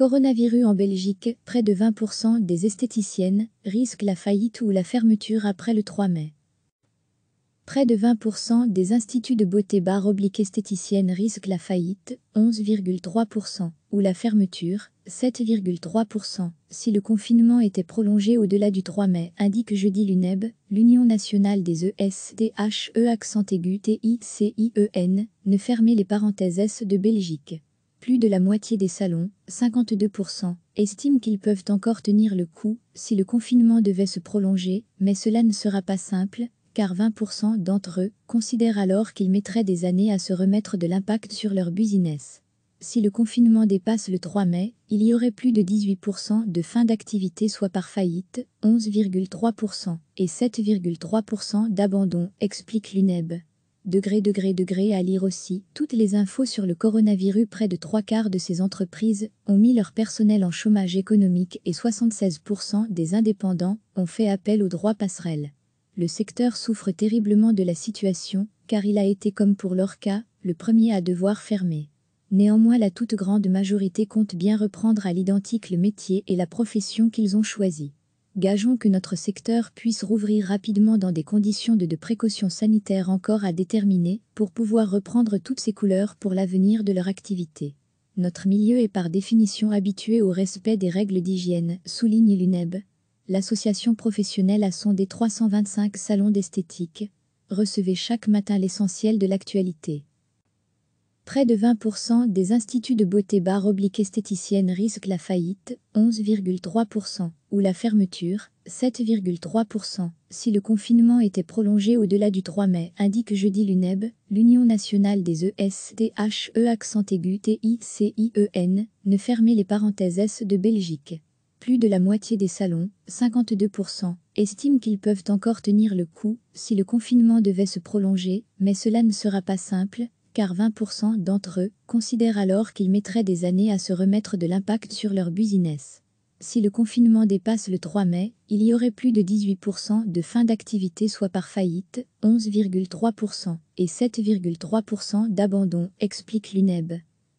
Coronavirus en Belgique, près de 20% des esthéticiennes risquent la faillite ou la fermeture après le 3 mai. Près de 20% des instituts de beauté baroblique oblique esthéticiennes risquent la faillite, 11,3%, ou la fermeture, 7,3%, si le confinement était prolongé au-delà du 3 mai, indique jeudi l'UNEB, l'Union nationale des ESDHE e accent aigu TICIEN, ne fermez les parenthèses de Belgique. Plus de la moitié des salons, 52%, estiment qu'ils peuvent encore tenir le coup si le confinement devait se prolonger, mais cela ne sera pas simple, car 20% d'entre eux considèrent alors qu'ils mettraient des années à se remettre de l'impact sur leur business. Si le confinement dépasse le 3 mai, il y aurait plus de 18% de fin d'activité soit par faillite, 11,3% et 7,3% d'abandon, explique l'UNEB degré, degré, degré à lire aussi. Toutes les infos sur le coronavirus, près de trois quarts de ces entreprises ont mis leur personnel en chômage économique et 76% des indépendants ont fait appel au droit passerelle. Le secteur souffre terriblement de la situation, car il a été comme pour leur cas, le premier à devoir fermer. Néanmoins, la toute grande majorité compte bien reprendre à l'identique le métier et la profession qu'ils ont choisi. Gageons que notre secteur puisse rouvrir rapidement dans des conditions de, précaution sanitaire encore à déterminer pour pouvoir reprendre toutes ses couleurs pour l'avenir de leur activité. Notre milieu est par définition habitué au respect des règles d'hygiène, souligne l'UNEB. L'association professionnelle a sondé 325 salons d'esthétique. Recevez chaque matin l'essentiel de l'actualité. Près de 20% des instituts de beauté barre oblique esthéticienne risquent la faillite, 11,3% ou la fermeture, 7,3%. Si le confinement était prolongé au-delà du 3 mai, indique jeudi l'UNEB, l'Union nationale des ESTHE e accent aigu TICIEN, ne fermait les parenthèses S de Belgique. Plus de la moitié des salons, 52%, estiment qu'ils peuvent encore tenir le coup si le confinement devait se prolonger, mais cela ne sera pas simple, car 20% d'entre eux considèrent alors qu'ils mettraient des années à se remettre de l'impact sur leur business. Si le confinement dépasse le 3 mai, il y aurait plus de 18% de fin d'activité soit par faillite, 11,3% et 7,3% d'abandon, explique l'UNEB.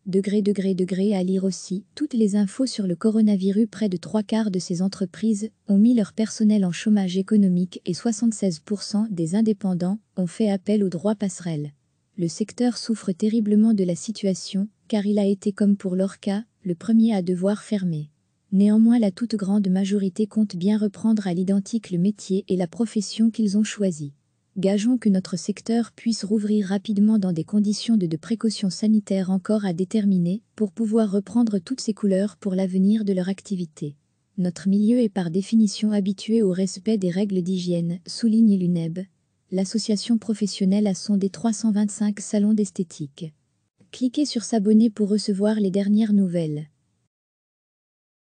Degré, degré, degré à lire aussi, toutes les infos sur le coronavirus, près de trois quarts de ces entreprises ont mis leur personnel en chômage économique et 76% des indépendants ont fait appel aux droits passerelles. Le secteur souffre terriblement de la situation, car il a été comme pour l'ORCA, le premier à devoir fermer. Néanmoins la toute grande majorité compte bien reprendre à l'identique le métier et la profession qu'ils ont choisi. Gageons que notre secteur puisse rouvrir rapidement dans des conditions de, précaution sanitaire encore à déterminer pour pouvoir reprendre toutes ses couleurs pour l'avenir de leur activité. Notre milieu est par définition habitué au respect des règles d'hygiène, souligne l'UNEB, l'association professionnelle à son des 325 salons d'esthétique. Cliquez sur s'abonner pour recevoir les dernières nouvelles.